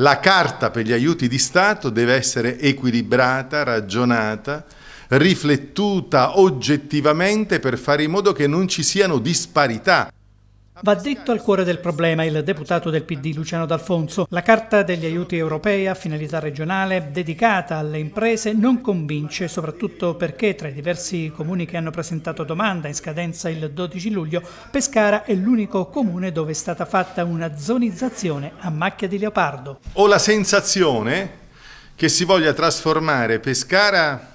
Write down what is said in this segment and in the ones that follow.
La carta per gli aiuti di Stato deve essere equilibrata, ragionata, riflettuta oggettivamente per fare in modo che non ci siano disparità Va detto al cuore del problema il deputato del PD Luciano D'Alfonso. La carta degli aiuti europei a finalità regionale dedicata alle imprese non convince, soprattutto perché tra i diversi comuni che hanno presentato domanda in scadenza il 12 luglio, Pescara è l'unico comune dove è stata fatta una zonizzazione a macchia di leopardo. Ho la sensazione che si voglia trasformare Pescara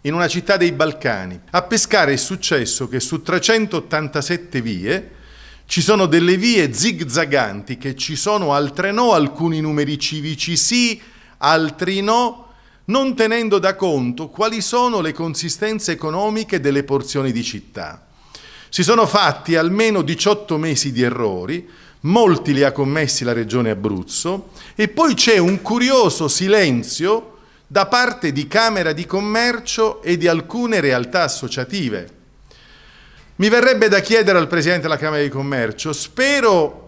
in una città dei Balcani. A Pescara è successo che su 387 vie ci sono delle vie zigzaganti che ci sono, altre no, alcuni numeri civici sì, altri no, non tenendo da conto quali sono le consistenze economiche delle porzioni di città. Si sono fatti almeno 18 mesi di errori, molti li ha commessi la Regione Abruzzo e poi c'è un curioso silenzio da parte di Camera di Commercio e di alcune realtà associative. Mi verrebbe da chiedere al Presidente della Camera di Commercio, spero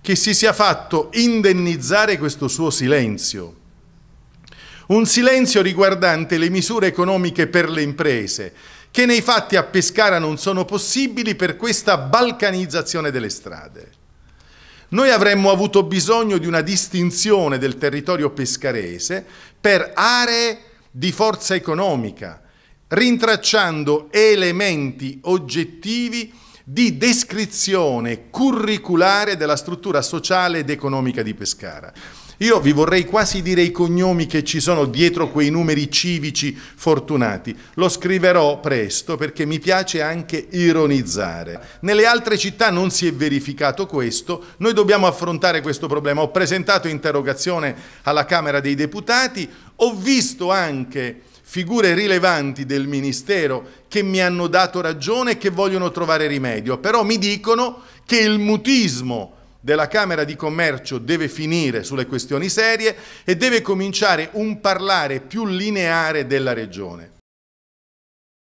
che si sia fatto indennizzare questo suo silenzio, un silenzio riguardante le misure economiche per le imprese, che nei fatti a Pescara non sono possibili per questa balcanizzazione delle strade. Noi avremmo avuto bisogno di una distinzione del territorio pescarese per aree di forza economica, rintracciando elementi oggettivi di descrizione curriculare della struttura sociale ed economica di Pescara. Io vi vorrei quasi dire i cognomi che ci sono dietro quei numeri civici fortunati. Lo scriverò presto perché mi piace anche ironizzare. Nelle altre città non si è verificato questo, noi dobbiamo affrontare questo problema. Ho presentato interrogazione alla Camera dei Deputati, ho visto anche figure rilevanti del Ministero che mi hanno dato ragione e che vogliono trovare rimedio, però mi dicono che il mutismo della Camera di Commercio deve finire sulle questioni serie e deve cominciare un parlare più lineare della Regione.